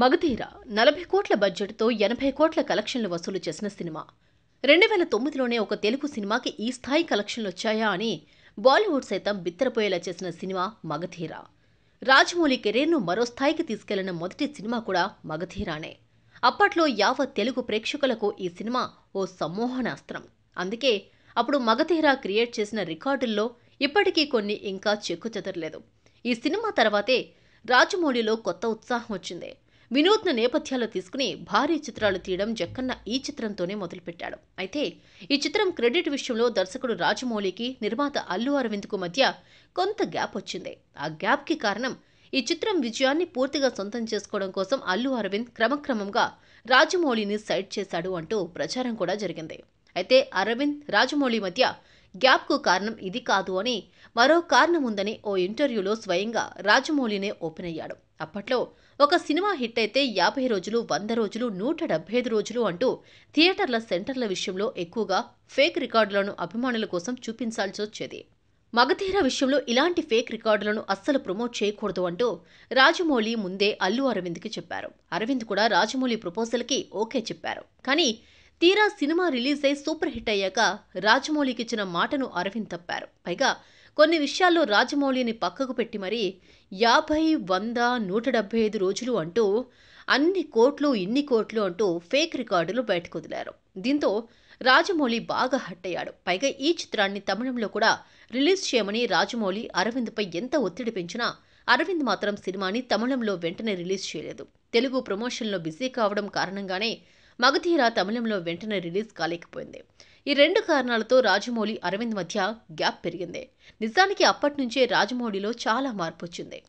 మగధీరా నలభై కోట్ల బడ్జెట్తో ఎనభై కోట్ల కలెక్షన్లు వసూలు చేసిన సినిమా రెండు వేల తొమ్మిదిలోనే ఒక తెలుగు సినిమాకి ఈ స్థాయి కలెక్షన్లు వచ్చాయా అని బాలీవుడ్ సైతం బిత్తరపోయేలా చేసిన సినిమా మగధీరా రాజమౌళి కెరీర్ను మరో స్థాయికి తీసుకెళ్లిన మొదటి సినిమా కూడా మగధీరానే అప్పట్లో యావత్ తెలుగు ప్రేక్షకులకు ఈ సినిమా ఓ సమ్మోహనాస్త్రం అందుకే అప్పుడు మగధీరా క్రియేట్ చేసిన రికార్డుల్లో ఇప్పటికీ కొన్ని ఇంకా చెక్కు చెదరలేదు ఈ సినిమా తర్వాతే రాజమౌళిలో కొత్త ఉత్సాహం వచ్చింది వినూత్న నేపథ్యాలు తీసుకుని భారీ చిత్రాలు తీయడం జక్కన్న ఈ చిత్రంతోనే మొదలుపెట్టాడు అయితే ఈ చిత్రం క్రెడిట్ విషయంలో దర్శకుడు రాజమౌళికి నిర్మాత అల్లు అరవింద్కు మధ్య కొంత గ్యాప్ వచ్చింది ఆ గ్యాప్కి కారణం ఈ చిత్రం విజయాన్ని పూర్తిగా సొంతం చేసుకోవడం కోసం అల్లు అరవింద్ క్రమక్రమంగా రాజమౌళిని సైడ్ చేశాడు అంటూ ప్రచారం కూడా జరిగింది అయితే అరవింద్ రాజమౌళి మధ్య గ్యాప్కు కారణం ఇది కాదు అని మరో కారణం ఉందని ఓ ఇంటర్వ్యూలో స్వయంగా రాజమౌళినే ఓపెన్ అయ్యాడు అప్పట్లో ఒక సినిమా హిట్ అయితే యాభై రోజులు వంద రోజులు నూట డెబ్బై ఐదు రోజులు అంటూ థియేటర్ల సెంటర్ల విషయంలో ఎక్కువగా ఫేక్ రికార్డులను అభిమానుల కోసం చూపించాల్సి వచ్చేది మగధీర విషయంలో ఇలాంటి ఫేక్ రికార్డులను అస్సలు ప్రమోట్ చేయకూడదు అంటూ రాజమౌళి ముందే అల్లు అరవింద్కి చెప్పారు అరవింద్ కూడా రాజమౌళి ప్రపోజల్కి ఓకే చెప్పారు కానీ తీరా సినిమా రిలీజ్ అయి సూపర్ హిట్ అయ్యాక రాజమౌళికి ఇచ్చిన మాటను అరవింద్ తప్పారు పైగా కొన్ని విషయాల్లో రాజమౌళిని పక్కకు పెట్టి మరీ యాభై వంద నూట డెబ్బై ఐదు రోజులు అంటూ అన్ని కోట్లు ఇన్ని కోట్లు అంటూ ఫేక్ రికార్డులు బయటకు వదిలారు దీంతో రాజమౌళి బాగా హట్ అయ్యాడు పైగా ఈ చిత్రాన్ని తమిళంలో కూడా రిలీజ్ చేయమని రాజమౌళి అరవింద్పై ఎంత ఒత్తిడి పెంచినా అరవింద్ మాత్రం సినిమాని తమిళంలో వెంటనే రిలీజ్ చేయలేదు తెలుగు ప్రమోషన్లో బిజీ కావడం కారణంగానే మగధీర తమిళంలో వెంటనే రిలీజ్ కాలేకపోయింది ఈ రెండు కారణాలతో రాజమౌళి అరవింద్ మధ్య గ్యాప్ పెరిగింది నిజానికి అప్పటి నుంచే రాజమౌళిలో చాలా మార్పు వచ్చింది